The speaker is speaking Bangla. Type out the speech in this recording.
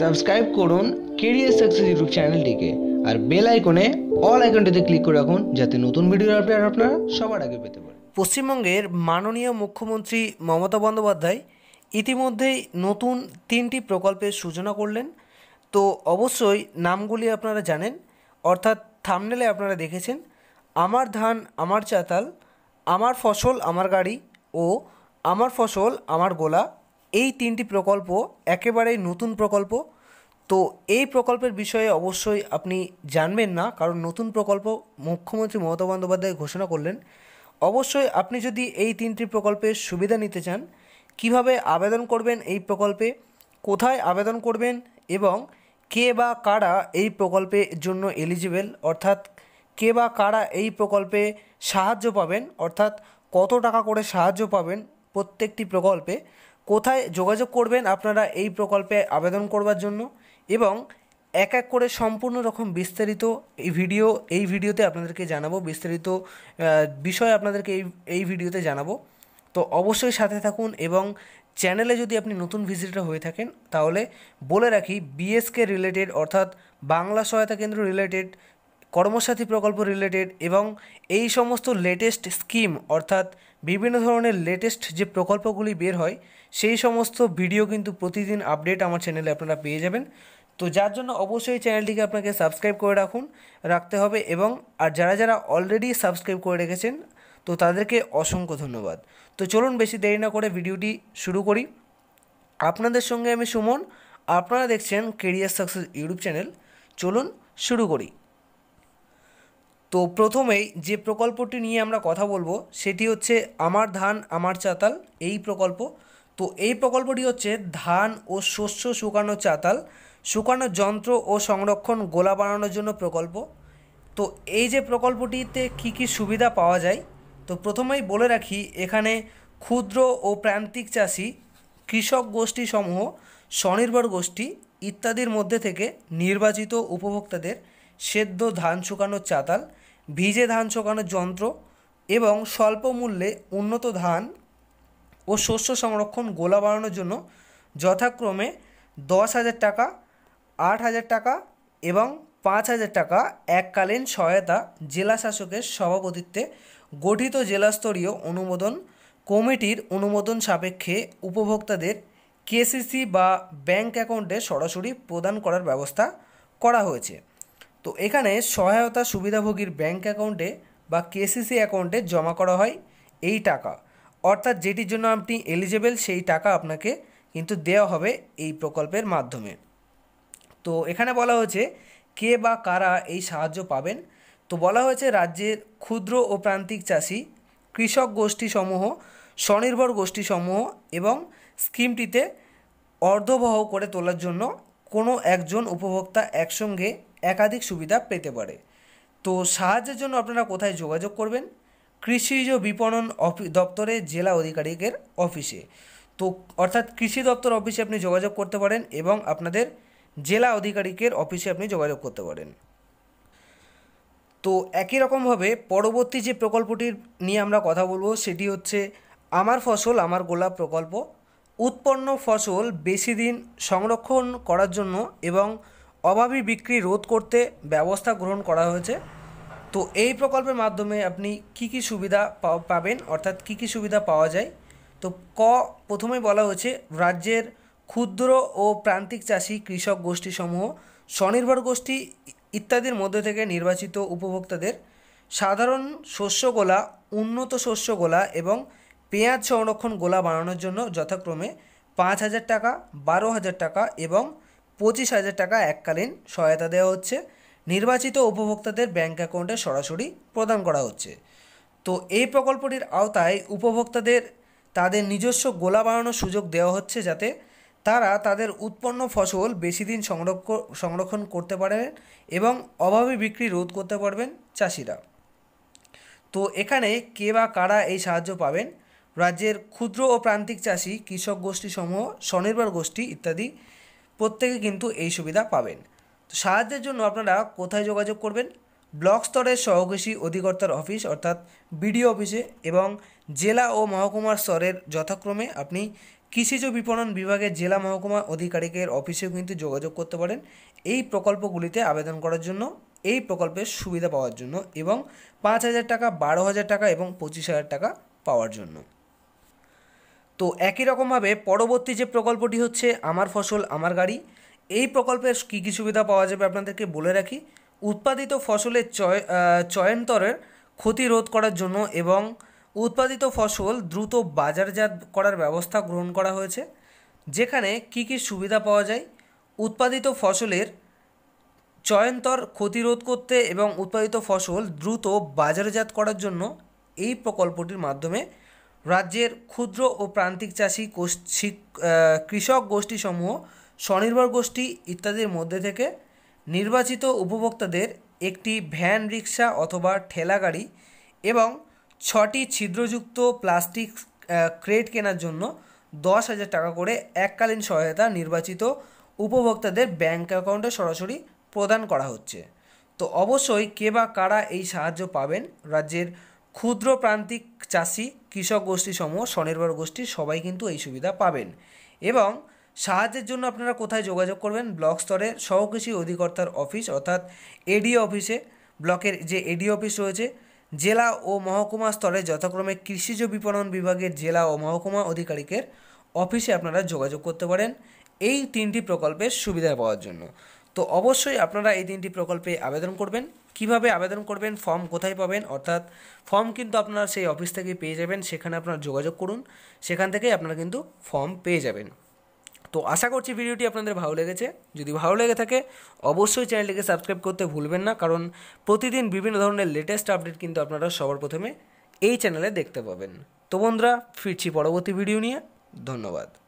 সাবস্ক্রাইব করুন কেরিয়ার সাকসেস ইউটিউব চ্যানেলটিকে আর বেল আইকনে অল আইকনটিতে ক্লিক করে রাখুন যাতে নতুন ভিডিওর আপডেট আপনারা সবার আগে পেতে পারেন পশ্চিমবঙ্গের মাননীয় মুখ্যমন্ত্রী মমতা বন্দ্যোপাধ্যায় ইতিমধ্যেই নতুন তিনটি প্রকল্পের সূচনা করলেন তো অবশ্যই নামগুলি আপনারা জানেন অর্থাৎ থামনেলে আপনারা দেখেছেন আমার ধান আমার চাতাল আমার ফসল আমার গাড়ি ও আমার ফসল আমার গোলা এই তিনটি প্রকল্প একেবারেই নতুন প্রকল্প তো এই প্রকল্পের বিষয়ে অবশ্যই আপনি জানবেন না কারণ নতুন প্রকল্প মুখ্যমন্ত্রী মমতা বন্দ্যোপাধ্যায় ঘোষণা করলেন অবশ্যই আপনি যদি এই তিনটি প্রকল্পের সুবিধা নিতে চান কিভাবে আবেদন করবেন এই প্রকল্পে কোথায় আবেদন করবেন এবং কে বা কারা এই প্রকল্পের জন্য এলিজিবেল অর্থাৎ কে বা কারা এই প্রকল্পে সাহায্য পাবেন অর্থাৎ কত টাকা করে সাহায্য পাবেন প্রত্যেকটি প্রকল্পে কোথায় যোগাযোগ করবেন আপনারা এই প্রকল্পে আবেদন করবার জন্য এবং এক এক করে সম্পূর্ণ রকম বিস্তারিত এই ভিডিও এই ভিডিওতে আপনাদেরকে জানাবো বিস্তারিত বিষয় আপনাদেরকে এই এই ভিডিওতে জানাবো তো অবশ্যই সাথে থাকুন এবং চ্যানেলে যদি আপনি নতুন ভিজিটার হয়ে থাকেন তাহলে বলে রাখি বিএসকে রিলেটেড অর্থাৎ বাংলা সহায়তা কেন্দ্র রিলেটেড কর্মসাথী প্রকল্প রিলেটেড এবং এই সমস্ত লেটেস্ট স্কিম অর্থাৎ বিভিন্ন ধরনের লেটেস্ট যে প্রকল্পগুলি বের হয় সেই সমস্ত ভিডিও কিন্তু প্রতিদিন আপডেট আমার চ্যানেলে আপনারা পেয়ে যাবেন তো যার জন্য অবশ্যই চ্যানেলটিকে আপনাকে সাবস্ক্রাইব করে রাখুন রাখতে হবে এবং আর যারা যারা অলরেডি সাবস্ক্রাইব করে রেখেছেন তো তাদেরকে অসংখ্য ধন্যবাদ তো চলুন বেশি দেরি না করে ভিডিওটি শুরু করি আপনাদের সঙ্গে আমি সুমন আপনারা দেখছেন কেরিয়ার সাকসেস ইউটিউব চ্যানেল চলুন শুরু করি তো প্রথমেই যে প্রকল্পটি নিয়ে আমরা কথা বলবো সেটি হচ্ছে আমার ধান আমার চাতাল এই প্রকল্প তো এই প্রকল্পটি হচ্ছে ধান ও শস্য শুকানো চাতাল শুকানো যন্ত্র ও সংরক্ষণ গোলা বানানোর জন্য প্রকল্প তো এই যে প্রকল্পটিতে কি কি সুবিধা পাওয়া যায় তো প্রথমেই বলে রাখি এখানে ক্ষুদ্র ও প্রান্তিক চাষি কৃষক গোষ্ঠী সমূহ স্বনির্ভর গোষ্ঠী ইত্যাদির মধ্যে থেকে নির্বাচিত উপভোক্তাদের সেদ্ধ ধান শুকানোর চাতাল ভিজে ধান শোকানোর যন্ত্র এবং স্বল্প মূল্যে উন্নত ধান ও শস্য সংরক্ষণ গোলা বাড়ানোর জন্য যথাক্রমে দশ হাজার টাকা আট হাজার টাকা এবং পাঁচ হাজার টাকা এককালীন সহায়তা জেলা শাসকের সভাপতিত্বে গঠিত জেলাস্তরীয় অনুমোদন কমিটির অনুমোদন সাপেক্ষে উপভোক্তাদের কেসিসি বা ব্যাংক অ্যাকাউন্টে সরাসরি প্রদান করার ব্যবস্থা করা হয়েছে তো এখানে সহায়তা সুবিধাভোগীর ব্যাঙ্ক অ্যাকাউন্টে বা কেসিসি অ্যাকাউন্টে জমা করা হয় এই টাকা অর্থাৎ যেটির জন্য আপনি এলিজেবেল সেই টাকা আপনাকে কিন্তু দেওয়া হবে এই প্রকল্পের মাধ্যমে তো এখানে বলা হয়েছে কে বা কারা এই সাহায্য পাবেন তো বলা হয়েছে রাজ্যের ক্ষুদ্র ও প্রান্তিক চাষি কৃষক গোষ্ঠীসমূহ স্বনির্ভর গোষ্ঠীসমূহ এবং স্কিমটিতে অর্ধবহ করে তোলার জন্য কোনো একজন উপভোক্তা একসঙ্গে একাধিক সুবিধা পেতে পারে তো সাহায্যের জন্য আপনারা কোথায় যোগাযোগ করবেন কৃষিজ বিপণন দপ্তরে জেলা আধিকারিকের অফিসে তো অর্থাৎ কৃষি দপ্তর অফিসে আপনি যোগাযোগ করতে পারেন এবং আপনাদের জেলা আধিকারিকের অফিসে আপনি যোগাযোগ করতে পারেন তো একই রকমভাবে পরবর্তী যে প্রকল্পটির নিয়ে আমরা কথা বলবো সেটি হচ্ছে আমার ফসল আমার গোলাপ প্রকল্প উৎপন্ন ফসল বেশি দিন সংরক্ষণ করার জন্য এবং অভাবী বিক্রি রোধ করতে ব্যবস্থা গ্রহণ করা হয়েছে তো এই প্রকল্পের মাধ্যমে আপনি কি কি সুবিধা পাবেন অর্থাৎ কি কি সুবিধা পাওয়া যায় তো ক প্রথমে বলা হয়েছে রাজ্যের ক্ষুদ্র ও প্রান্তিক চাষি কৃষক গোষ্ঠীসমূহ স্বনির্ভর গোষ্ঠী ইত্যাদির মধ্যে থেকে নির্বাচিত উপভোক্তাদের সাধারণ শস্য গোলা উন্নত শস্য গোলা এবং পেঁয়াজ সংরক্ষণ গোলা বানানোর জন্য যথাক্রমে পাঁচ হাজার টাকা বারো হাজার টাকা এবং পঁচিশ হাজার টাকা এককালীন সহায়তা দেওয়া হচ্ছে নির্বাচিত উপভোক্তাদের ব্যাঙ্ক অ্যাকাউন্টে সরাসরি প্রদান করা হচ্ছে তো এই প্রকল্পটির আওতায় উপভোক্তাদের তাদের নিজস্ব গোলা বাড়ানোর সুযোগ দেওয়া হচ্ছে যাতে তারা তাদের উৎপন্ন ফসল বেশি দিন সংরক্ষ সংরক্ষণ করতে পারবেন এবং অভাবে বিক্রি রোধ করতে পারবেন চাষিরা তো এখানে কে বা কারা এই সাহায্য পাবেন রাজ্যের ক্ষুদ্র ও প্রান্তিক চাষি কৃষক গোষ্ঠীসমূহ স্বনির্ভর গোষ্ঠী ইত্যাদি প্রত্যেকে কিন্তু এই সুবিধা পাবেন তো সাহায্যের জন্য আপনারা কোথায় যোগাযোগ করবেন ব্লক স্তরের সহকৃষি অধিকর্তার অফিস অর্থাৎ বিডিও অফিসে এবং জেলা ও মহকুমার স্তরের যথাক্রমে আপনি কৃষিজ বিপণন বিভাগের জেলা মহকুমা অধিকারিকের অফিসেও কিন্তু যোগাযোগ করতে পারেন এই প্রকল্পগুলিতে আবেদন করার জন্য এই প্রকল্পের সুবিধা পাওয়ার জন্য এবং পাঁচ হাজার টাকা বারো হাজার টাকা এবং পঁচিশ হাজার টাকা পাওয়ার জন্য তো একই রকমভাবে পরবর্তী যে প্রকল্পটি হচ্ছে আমার ফসল আমার গাড়ি এই প্রকল্পের কী কী সুবিধা পাওয়া যাবে আপনাদেরকে বলে রাখি উৎপাদিত ফসলের চয় চয়নতরের ক্ষতি রোধ করার জন্য এবং উৎপাদিত ফসল দ্রুত বাজারজাত করার ব্যবস্থা গ্রহণ করা হয়েছে যেখানে কি কি সুবিধা পাওয়া যায় উৎপাদিত ফসলের চয়নতর ক্ষতিরোধ করতে এবং উৎপাদিত ফসল দ্রুত বাজারজাত করার জন্য এই প্রকল্পটির মাধ্যমে রাজ্যের ক্ষুদ্র ও প্রান্তিক চাষি গোষ্ঠী কৃষক গোষ্ঠীসমূহ স্বনির্ভর গোষ্ঠী ইত্যাদির মধ্যে থেকে নির্বাচিত উপভোক্তাদের একটি ভ্যান রিক্সা অথবা ঠেলা গাড়ি এবং ছটি ছিদ্রযুক্ত প্লাস্টিক ক্রেট কেনার জন্য দশ হাজার টাকা করে এককালীন সহায়তা নির্বাচিত উপভোক্তাদের ব্যাঙ্ক অ্যাকাউন্টে সরাসরি প্রদান করা হচ্ছে তো অবশ্যই কে বা কারা এই সাহায্য পাবেন রাজ্যের ক্ষুদ্র প্রান্তিক চাষি কৃষক গোষ্ঠীসমূহ স্বনির্ভর গোষ্ঠী সবাই কিন্তু এই সুবিধা পাবেন এবং সাহায্যের জন্য আপনারা কোথায় যোগাযোগ করবেন ব্লক স্তরে সহকৃষি অধিকর্তার অফিস অর্থাৎ এডিও অফিসে ব্লকের যে এডিও অফিস রয়েছে জেলা ও মহকুমা স্তরে যথাক্রমে কৃষিজ বিপণন বিভাগের জেলা ও মহকুমা অধিকারিকের অফিসে আপনারা যোগাযোগ করতে পারেন এই তিনটি প্রকল্পের সুবিধা পাওয়ার জন্য তো অবশ্যই আপনারা এই তিনটি প্রকল্পে আবেদন করবেন কিভাবে আবেদন করবেন ফর্ম কোথায় পাবেন অর্থাৎ ফর্ম কিন্তু আপনারা সেই অফিস থেকে পেয়ে যাবেন সেখানে আপনারা যোগাযোগ করুন সেখান থেকে আপনারা কিন্তু ফর্ম পেয়ে যাবেন তো আশা করছি ভিডিওটি আপনাদের ভালো লেগেছে যদি ভালো লেগে থাকে অবশ্যই চ্যানেলটিকে সাবস্ক্রাইব করতে ভুলবেন না কারণ প্রতিদিন বিভিন্ন ধরনের লেটেস্ট আপডেট কিন্তু আপনারা সবার প্রথমে এই চ্যানেলে দেখতে পাবেন তো বন্ধুরা ফিরছি পরবর্তী ভিডিও নিয়ে ধন্যবাদ